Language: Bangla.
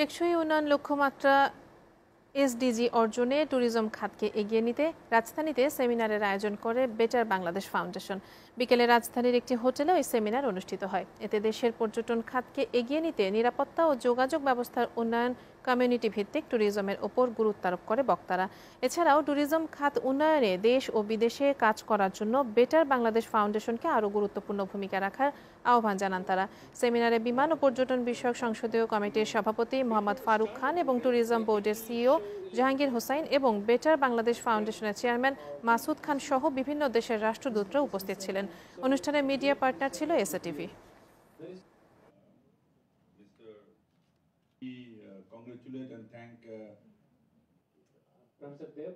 টেকসই উন্নয়ন লক্ষ্যমাত্রা এসডিজি অর্জনে ট্যুরিজম খাতকে এগিয়ে নিতে রাজধানীতে সেমিনারের আয়োজন করে বেটার বাংলাদেশ ফাউন্ডেশন বিকেলে রাজধানীর একটি হোটেলে ওই সেমিনার অনুষ্ঠিত হয় এতে দেশের পর্যটন খাতকে এগিয়ে নিতে নিরাপত্তা ও যোগাযোগ ব্যবস্থার উন্নয়ন কমিউনিটি ভিত্তিক ট্যুরিজমের ওপর গুরুত্ব আরোপ করে বক্তারা এছাড়াও ট্যুরিজম খাত উন্নয়নে দেশ ও বিদেশে কাজ করার জন্য বেটার বাংলাদেশ ফাউন্ডেশনকে আরও গুরুত্বপূর্ণ ভূমিকা রাখার আহ্বান জানান তারা সেমিনারে বিমান ও পর্যটন বিষয়ক সংসদীয় কমিটির সভাপতি মোহাম্মদ ফারুক খান এবং ট্যুরিজম বোর্ডের সিইও জাহাঙ্গীর হোসাইন এবং বেটার বাংলাদেশ ফাউন্ডেশনের চেয়ারম্যান মাসুদ খান সহ বিভিন্ন দেশের রাষ্ট্রদূতরা উপস্থিত ছিলেন অনুষ্ঠানে মিডিয়া পার্টনার ছিল SATV We uh, congratulate and thank Professor uh, Dev.